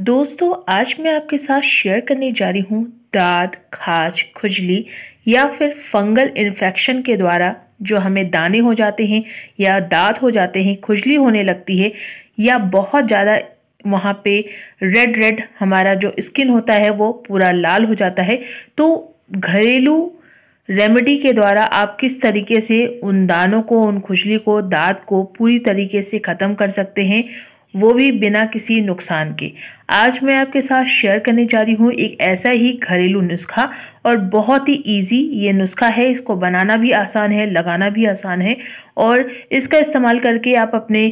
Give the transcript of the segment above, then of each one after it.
दोस्तों आज मैं आपके साथ शेयर करने जा रही हूँ दाद खाज खुजली या फिर फंगल इन्फेक्शन के द्वारा जो हमें दाने हो जाते हैं या दाद हो जाते हैं खुजली होने लगती है या बहुत ज़्यादा वहाँ पे रेड रेड हमारा जो स्किन होता है वो पूरा लाल हो जाता है तो घरेलू रेमेडी के द्वारा आप किस तरीके से उन दानों को उन खुजली को दांत को पूरी तरीके से ख़त्म कर सकते हैं वो भी बिना किसी नुकसान के आज मैं आपके साथ शेयर करने जा रही हूँ एक ऐसा ही घरेलू नुस्खा और बहुत ही इजी ये नुस्खा है इसको बनाना भी आसान है लगाना भी आसान है और इसका इस्तेमाल करके आप अपने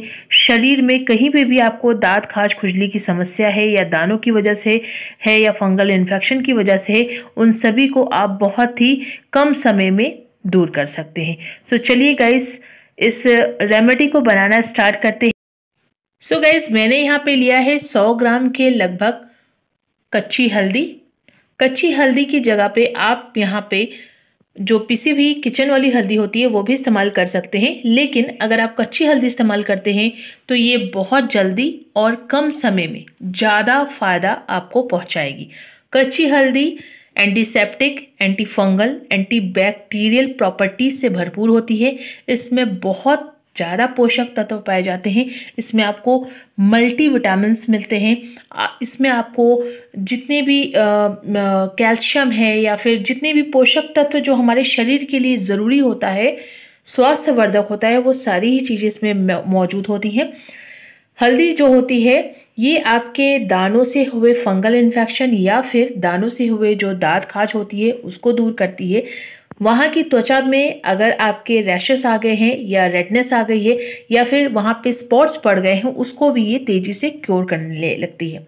शरीर में कहीं पे भी आपको दांत खाज खुजली की समस्या है या दानों की वजह से है या फंगल इन्फेक्शन की वजह से उन सभी को आप बहुत ही कम समय में दूर कर सकते हैं सो चलिए गाइस इस रेमेडी को बनाना स्टार्ट करते हैं सो so गैस मैंने यहाँ पे लिया है सौ ग्राम के लगभग कच्ची हल्दी कच्ची हल्दी की जगह पे आप यहाँ पे जो पिसी हुई किचन वाली हल्दी होती है वो भी इस्तेमाल कर सकते हैं लेकिन अगर आप कच्ची हल्दी इस्तेमाल करते हैं तो ये बहुत जल्दी और कम समय में ज़्यादा फ़ायदा आपको पहुँचाएगी कच्ची हल्दी एंटीसेप्टिक एंटीफंगल एंटीबैक्टीरियल प्रॉपर्टीज से भरपूर होती है इसमें बहुत ज़्यादा पोषक तत्व पाए जाते हैं इसमें आपको मल्टी विटामिन्स मिलते हैं इसमें आपको जितने भी कैल्शियम है या फिर जितने भी पोषक तत्व जो हमारे शरीर के लिए ज़रूरी होता है स्वास्थ्यवर्धक होता है वो सारी ही चीज़ें इसमें मौजूद होती हैं हल्दी जो होती है ये आपके दानों से हुए फंगल इन्फेक्शन या फिर दानों से हुए जो दाँत खाज होती है उसको दूर करती है वहाँ की त्वचा में अगर आपके रैशेस आ गए हैं या रेडनेस आ गई है या फिर वहाँ पे स्पॉट्स पड़ गए हैं उसको भी ये तेज़ी से क्योर करने लगती है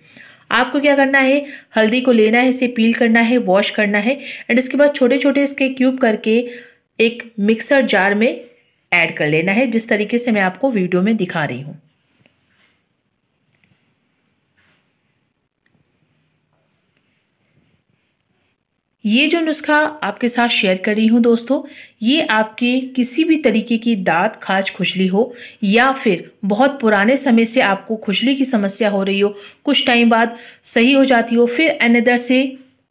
आपको क्या करना है हल्दी को लेना है इसे पील करना है वॉश करना है एंड इसके बाद छोटे छोटे इसके क्यूब करके एक मिक्सर जार में ऐड कर लेना है जिस तरीके से मैं आपको वीडियो में दिखा रही हूँ ये जो नुस्खा आपके साथ शेयर कर रही हूँ दोस्तों ये आपके किसी भी तरीके की दांत खाज खुजली हो या फिर बहुत पुराने समय से आपको खुजली की समस्या हो रही हो कुछ टाइम बाद सही हो जाती हो फिर अनदर से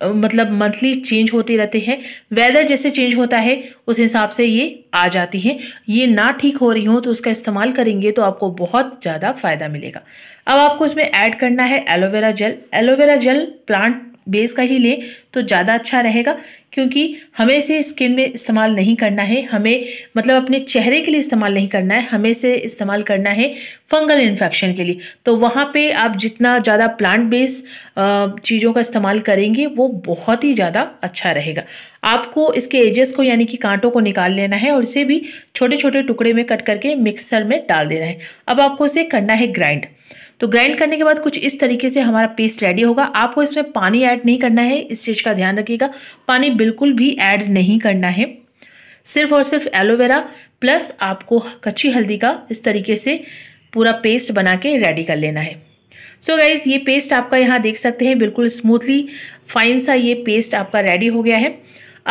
मतलब मंथली चेंज होते रहते हैं वेदर जैसे चेंज होता है उस हिसाब से ये आ जाती हैं ये ना ठीक हो रही हो तो उसका इस्तेमाल करेंगे तो आपको बहुत ज़्यादा फ़ायदा मिलेगा अब आपको इसमें ऐड करना है aloe vera gel aloe vera gel plant base का ही लें तो ज़्यादा अच्छा रहेगा क्योंकि हमें इसे स्किन में इस्तेमाल नहीं करना है हमें मतलब अपने चेहरे के लिए इस्तेमाल नहीं करना है हमें इसे इस्तेमाल करना है फंगल इन्फेक्शन के लिए तो वहाँ पे आप जितना ज़्यादा प्लांट बेस चीज़ों का इस्तेमाल करेंगे वो बहुत ही ज़्यादा अच्छा रहेगा आपको इसके एजेस को यानी कि कांटों को निकाल लेना है और इसे भी छोटे छोटे टुकड़े में कट करके मिक्सर में डाल देना है अब आपको इसे करना है ग्राइंड तो ग्राइंड करने के बाद कुछ इस तरीके से हमारा पेस्ट रेडी होगा आपको इसमें पानी ऐड नहीं करना है इस चीज़ का ध्यान रखिएगा पानी बिल्कुल भी ऐड नहीं करना है सिर्फ और सिर्फ एलोवेरा प्लस आपको कच्ची हल्दी का इस तरीके से पूरा पेस्ट बना के रेडी कर लेना है सो so गाइज ये पेस्ट आपका यहाँ देख सकते हैं बिल्कुल स्मूथली फाइन सा ये पेस्ट आपका रेडी हो गया है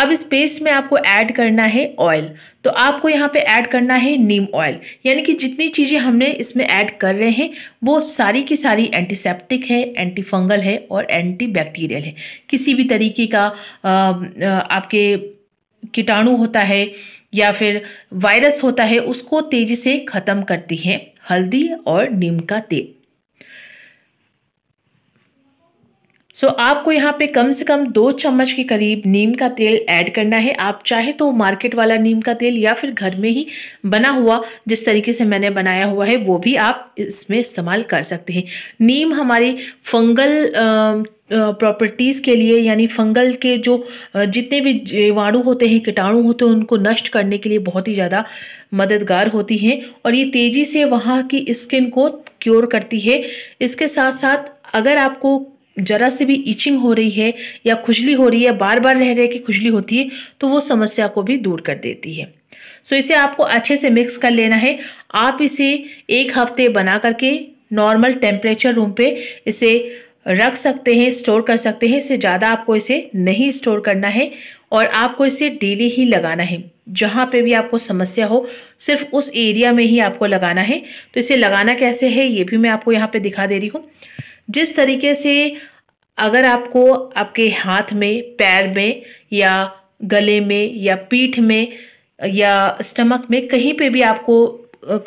अब इस पेस्ट में आपको ऐड करना है ऑयल तो आपको यहाँ पे ऐड करना है नीम ऑयल यानी कि जितनी चीज़ें हमने इसमें ऐड कर रहे हैं वो सारी की सारी एंटीसेप्टिक है एंटी फंगल है और एंटी बैक्टीरियल है किसी भी तरीके का आ, आपके कीटाणु होता है या फिर वायरस होता है उसको तेज़ी से ख़त्म करती है हल्दी और नीम का तेल सो so, आपको यहाँ पे कम से कम दो चम्मच के करीब नीम का तेल ऐड करना है आप चाहे तो मार्केट वाला नीम का तेल या फिर घर में ही बना हुआ जिस तरीके से मैंने बनाया हुआ है वो भी आप इसमें इस्तेमाल कर सकते हैं नीम हमारी फंगल प्रॉपर्टीज़ के लिए यानी फंगल के जो जितने भी जीवाणु होते हैं कीटाणु होते हैं उनको नष्ट करने के लिए बहुत ही ज़्यादा मददगार होती हैं और ये तेज़ी से वहाँ की स्किन को क्योर करती है इसके साथ साथ अगर आपको ज़रा से भी इचिंग हो रही है या खुजली हो रही है बार बार रह रहे की खुजली होती है तो वो समस्या को भी दूर कर देती है सो so, इसे आपको अच्छे से मिक्स कर लेना है आप इसे एक हफ्ते बना करके नॉर्मल टेम्परेचर रूम पे इसे रख सकते हैं स्टोर कर सकते हैं इससे ज़्यादा आपको इसे नहीं स्टोर करना है और आपको इसे डेली ही लगाना है जहाँ पे भी आपको समस्या हो सिर्फ उस एरिया में ही आपको लगाना है तो इसे लगाना कैसे है ये भी मैं आपको यहाँ पे दिखा दे रही हूँ जिस तरीके से अगर आपको आपके हाथ में पैर में या गले में या पीठ में या स्टमक में कहीं पे भी आपको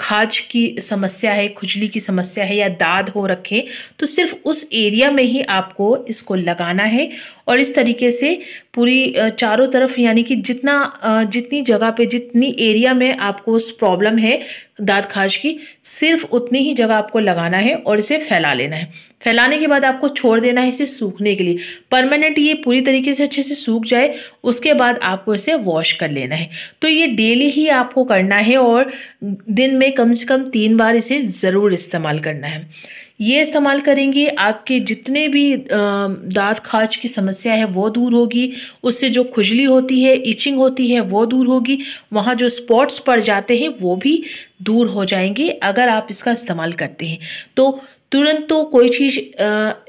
खाज की समस्या है खुजली की समस्या है या दाद हो रखे तो सिर्फ उस एरिया में ही आपको इसको लगाना है और इस तरीके से पूरी चारों तरफ यानी कि जितना जितनी जगह पे जितनी एरिया में आपको उस प्रॉब्लम है दाँत खाश की सिर्फ उतनी ही जगह आपको लगाना है और इसे फैला लेना है फैलाने के बाद आपको छोड़ देना है इसे सूखने के लिए परमानेंट ये पूरी तरीके से अच्छे से सूख जाए उसके बाद आपको इसे वॉश कर लेना है तो ये डेली ही आपको करना है और दिन में कम से कम तीन बार इसे ज़रूर इस्तेमाल करना है ये इस्तेमाल करेंगे आपके जितने भी दांत खाज की समस्या है वो दूर होगी उससे जो खुजली होती है इचिंग होती है वो दूर होगी वहाँ जो स्पॉट्स पड़ जाते हैं वो भी दूर हो जाएंगे अगर आप इसका इस्तेमाल करते हैं तो तुरंत तो कोई चीज़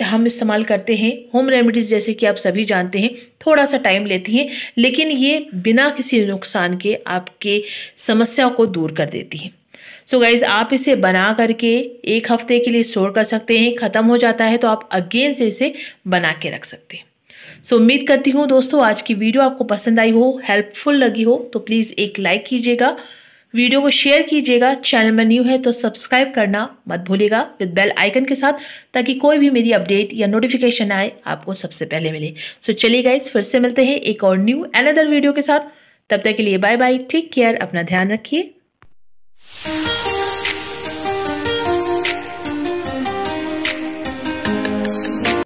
हम इस्तेमाल करते हैं होम रेमेडीज़ जैसे कि आप सभी जानते हैं थोड़ा सा टाइम लेती हैं लेकिन ये बिना किसी नुकसान के आपके समस्या को दूर कर देती हैं सो so गाइज़ आप इसे बना करके एक हफ्ते के लिए स्टोर कर सकते हैं ख़त्म हो जाता है तो आप अगेन से इसे बना के रख सकते हैं सो so, उम्मीद करती हूँ दोस्तों आज की वीडियो आपको पसंद आई हो हेल्पफुल लगी हो तो प्लीज़ एक लाइक कीजिएगा वीडियो को शेयर कीजिएगा चैनल में न्यू है तो सब्सक्राइब करना मत भूलिएगा विद बेल आइकन के साथ ताकि कोई भी मेरी अपडेट या नोटिफिकेशन आए आपको सबसे पहले मिले सो so, चलिए गाइज फिर से मिलते हैं एक और न्यू एनदर वीडियो के साथ तब तक के लिए बाय बाय टेक केयर अपना ध्यान रखिए Thank you.